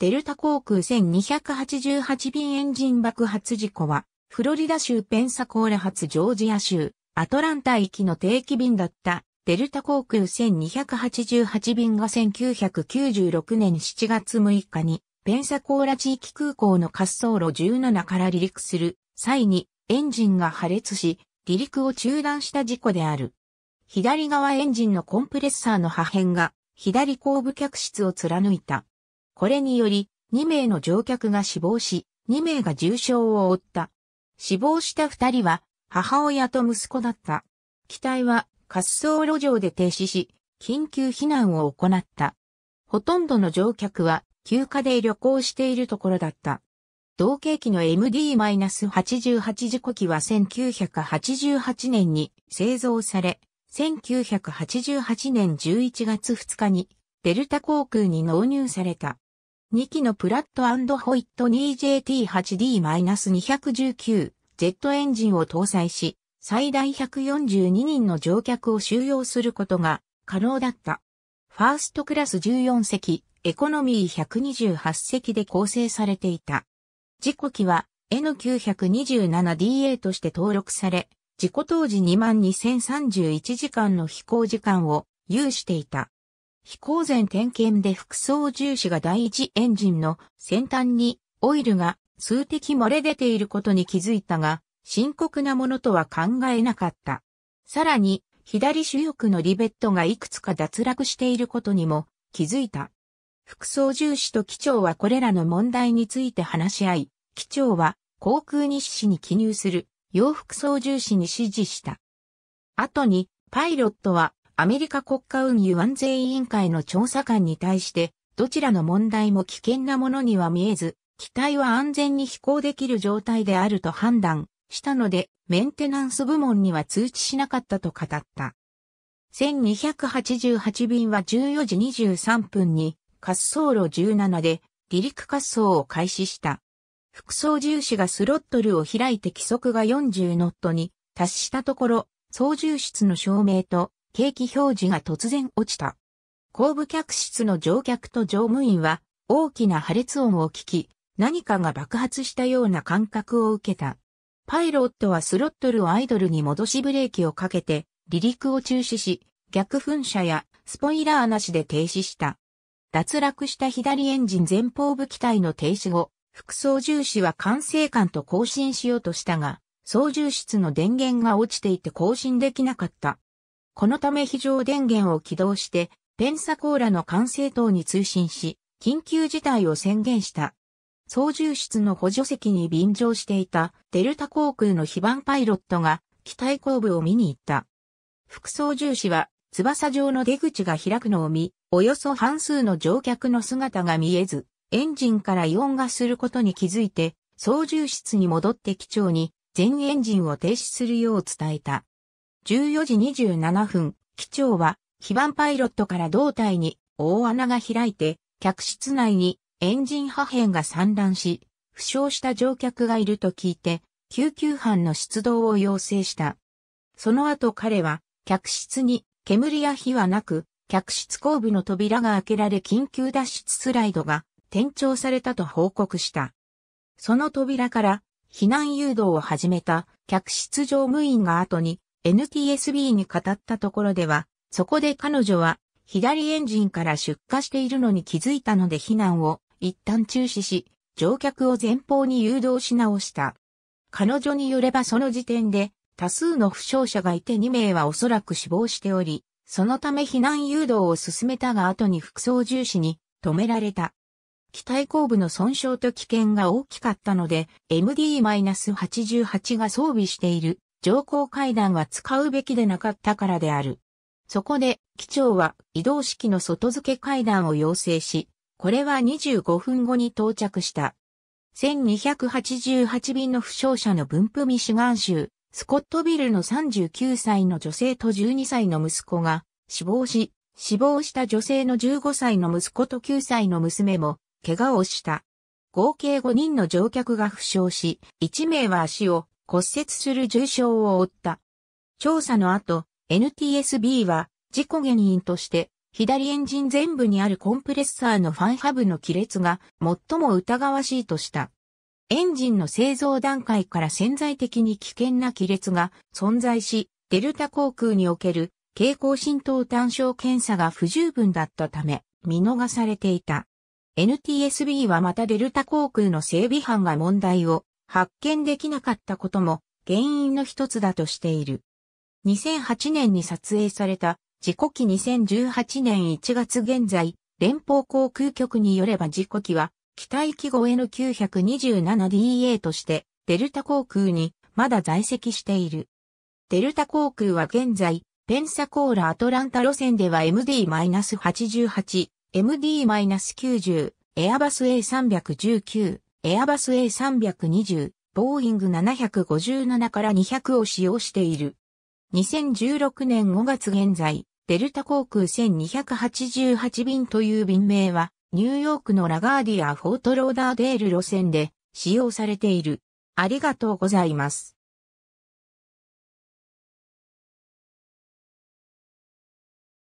デルタ航空1288便エンジン爆発事故は、フロリダ州ペンサコーラ発ジョージア州、アトランタ行きの定期便だったデルタ航空1288便が1996年7月6日にペンサコーラ地域空港の滑走路17から離陸する際にエンジンが破裂し離陸を中断した事故である。左側エンジンのコンプレッサーの破片が左後部客室を貫いた。これにより、2名の乗客が死亡し、2名が重傷を負った。死亡した2人は、母親と息子だった。機体は滑走路上で停止し、緊急避難を行った。ほとんどの乗客は休暇で旅行しているところだった。同型機の MD-88 事故機は1988年に製造され、1988年11月2日にデルタ航空に納入された。2機のプラットホイット 2JT8D-219 ジェットエンジンを搭載し、最大142人の乗客を収容することが可能だった。ファーストクラス14席、エコノミー128席で構成されていた。事故機は N927DA として登録され、事故当時22,031時間の飛行時間を有していた。飛行前点検で副操縦士が第一エンジンの先端にオイルが数滴漏れ出ていることに気づいたが、深刻なものとは考えなかった。さらに、左主翼のリベットがいくつか脱落していることにも気づいた。副操縦士と機長はこれらの問題について話し合い、機長は航空日誌に記入する洋服操縦士に指示した。後にパイロットはアメリカ国家運輸安全委員会の調査官に対して、どちらの問題も危険なものには見えず、機体は安全に飛行できる状態であると判断したので、メンテナンス部門には通知しなかったと語った。1288便は14時23分に滑走路17で離陸滑走を開始した。副操縦士がスロットルを開いて規則が40ノットに達したところ、操縦室の照明と景気表示が突然落ちた。後部客室の乗客と乗務員は大きな破裂音を聞き、何かが爆発したような感覚を受けた。パイロットはスロットルをアイドルに戻しブレーキをかけて、離陸を中止し、逆噴射やスポイラーなしで停止した。脱落した左エンジン前方部機体の停止後、副操縦士は管制官と交信しようとしたが、操縦室の電源が落ちていて交信できなかった。このため非常電源を起動して、ペンサコーラの管制塔に通信し、緊急事態を宣言した。操縦室の補助席に便乗していたデルタ航空の非番パイロットが機体後部を見に行った。副操縦士は翼上の出口が開くのを見、およそ半数の乗客の姿が見えず、エンジンから異音がすることに気づいて、操縦室に戻って機長に全エンジンを停止するよう伝えた。14時27分、機長は、非番パイロットから胴体に大穴が開いて、客室内にエンジン破片が散乱し、負傷した乗客がいると聞いて、救急班の出動を要請した。その後彼は、客室に煙や火はなく、客室後部の扉が開けられ緊急脱出スライドが転調されたと報告した。その扉から避難誘導を始めた客室乗務員が後に NTSB に語ったところでは、そこで彼女は左エンジンから出火しているのに気づいたので避難を一旦中止し、乗客を前方に誘導し直した。彼女によればその時点で多数の負傷者がいて2名はおそらく死亡しており、そのため避難誘導を進めたが後に服装重視に止められた。機体後部の損傷と危険が大きかったので、MD-88 が装備している上降階段は使うべきでなかったからである。そこで、機長は移動式の外付け階段を要請し、これは25分後に到着した。1288便の負傷者の分布ミシガン州、スコットビルの39歳の女性と12歳の息子が死亡し、死亡した女性の15歳の息子と9歳の娘も怪我をした。合計5人の乗客が負傷し、1名は足を骨折する重傷を負った。調査の後、NTSB は事故原因として左エンジン全部にあるコンプレッサーのファンハブの亀裂が最も疑わしいとした。エンジンの製造段階から潜在的に危険な亀裂が存在し、デルタ航空における蛍光浸透単焦検査が不十分だったため見逃されていた。NTSB はまたデルタ航空の整備班が問題を発見できなかったことも原因の一つだとしている。2008年に撮影された事故機2018年1月現在、連邦航空局によれば事故機は、機体記号 N927DA として、デルタ航空にまだ在籍している。デルタ航空は現在、ペンサコーラアトランタ路線では MD-88、MD-90、エアバス A319、エアバス A320、ボーイング757から200を使用している。2016年5月現在、デルタ航空1288便という便名は、ニューヨークのラガーディア・フォートローダーデール路線で使用されている。ありがとうございます。